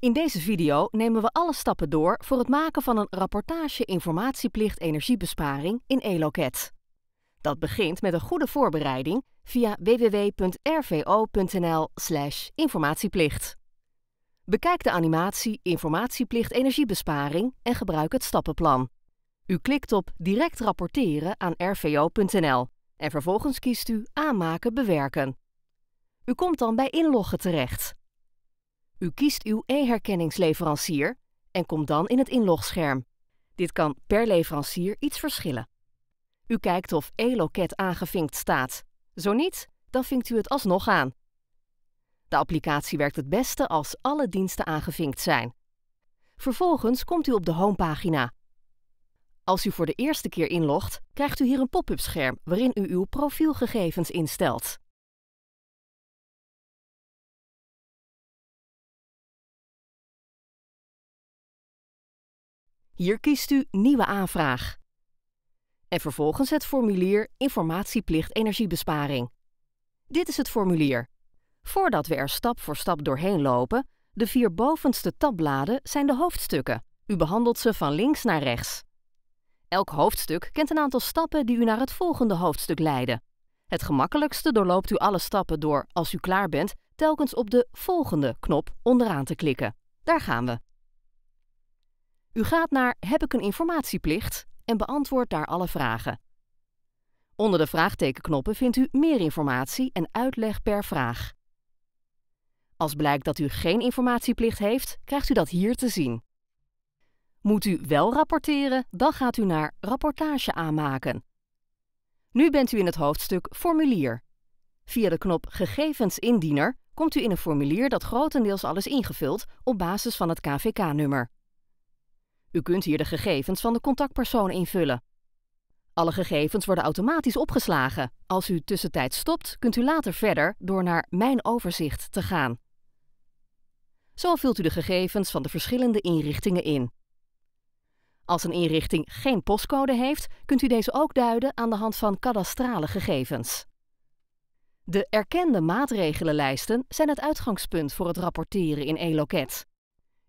In deze video nemen we alle stappen door voor het maken van een rapportage informatieplicht energiebesparing in Eloket. Dat begint met een goede voorbereiding via www.rvo.nl/informatieplicht. Bekijk de animatie Informatieplicht energiebesparing en gebruik het stappenplan. U klikt op Direct rapporteren aan rvo.nl en vervolgens kiest u Aanmaken bewerken. U komt dan bij inloggen terecht. U kiest uw e-herkenningsleverancier en komt dan in het inlogscherm. Dit kan per leverancier iets verschillen. U kijkt of e-loket aangevinkt staat. Zo niet, dan vinkt u het alsnog aan. De applicatie werkt het beste als alle diensten aangevinkt zijn. Vervolgens komt u op de homepagina. Als u voor de eerste keer inlogt, krijgt u hier een pop-up scherm waarin u uw profielgegevens instelt. Hier kiest u Nieuwe aanvraag. En vervolgens het formulier Informatieplicht Energiebesparing. Dit is het formulier. Voordat we er stap voor stap doorheen lopen, de vier bovenste tabbladen zijn de hoofdstukken. U behandelt ze van links naar rechts. Elk hoofdstuk kent een aantal stappen die u naar het volgende hoofdstuk leiden. Het gemakkelijkste doorloopt u alle stappen door, als u klaar bent, telkens op de volgende knop onderaan te klikken. Daar gaan we. U gaat naar Heb ik een informatieplicht? en beantwoordt daar alle vragen. Onder de vraagtekenknoppen vindt u meer informatie en uitleg per vraag. Als blijkt dat u geen informatieplicht heeft, krijgt u dat hier te zien. Moet u wel rapporteren, dan gaat u naar Rapportage aanmaken. Nu bent u in het hoofdstuk Formulier. Via de knop Gegevens indiener komt u in een formulier dat grotendeels al is ingevuld op basis van het KVK-nummer. U kunt hier de gegevens van de contactpersoon invullen. Alle gegevens worden automatisch opgeslagen. Als u tussentijds stopt, kunt u later verder door naar Mijn overzicht te gaan. Zo vult u de gegevens van de verschillende inrichtingen in. Als een inrichting geen postcode heeft, kunt u deze ook duiden aan de hand van kadastrale gegevens. De erkende maatregelenlijsten zijn het uitgangspunt voor het rapporteren in e-loket.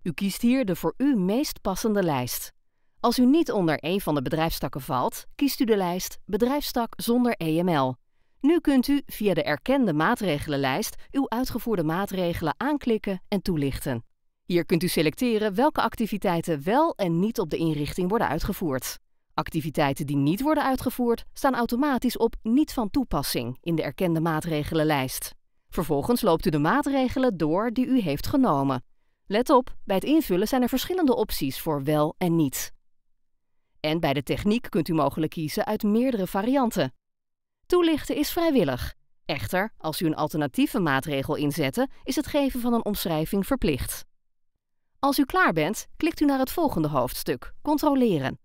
U kiest hier de voor u meest passende lijst. Als u niet onder een van de bedrijfstakken valt, kiest u de lijst Bedrijfstak zonder EML. Nu kunt u via de erkende maatregelenlijst uw uitgevoerde maatregelen aanklikken en toelichten. Hier kunt u selecteren welke activiteiten wel en niet op de inrichting worden uitgevoerd. Activiteiten die niet worden uitgevoerd staan automatisch op niet van toepassing in de erkende maatregelenlijst. Vervolgens loopt u de maatregelen door die u heeft genomen. Let op, bij het invullen zijn er verschillende opties voor wel en niet. En bij de techniek kunt u mogelijk kiezen uit meerdere varianten. Toelichten is vrijwillig. Echter, als u een alternatieve maatregel inzet, is het geven van een omschrijving verplicht. Als u klaar bent, klikt u naar het volgende hoofdstuk, controleren.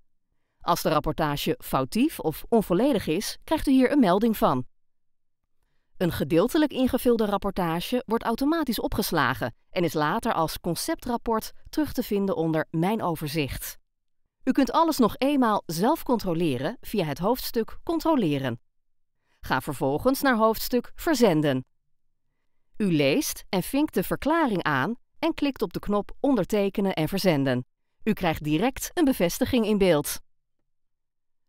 Als de rapportage foutief of onvolledig is, krijgt u hier een melding van. Een gedeeltelijk ingevulde rapportage wordt automatisch opgeslagen en is later als conceptrapport terug te vinden onder Mijn overzicht. U kunt alles nog eenmaal zelf controleren via het hoofdstuk Controleren. Ga vervolgens naar hoofdstuk Verzenden. U leest en vinkt de verklaring aan en klikt op de knop Ondertekenen en Verzenden. U krijgt direct een bevestiging in beeld.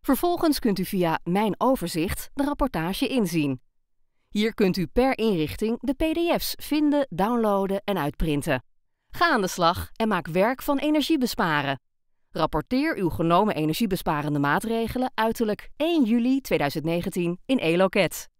Vervolgens kunt u via Mijn overzicht de rapportage inzien. Hier kunt u per inrichting de PDF's vinden, downloaden en uitprinten. Ga aan de slag en maak werk van energiebesparen. Rapporteer uw genomen energiebesparende maatregelen uiterlijk 1 juli 2019 in Eloket.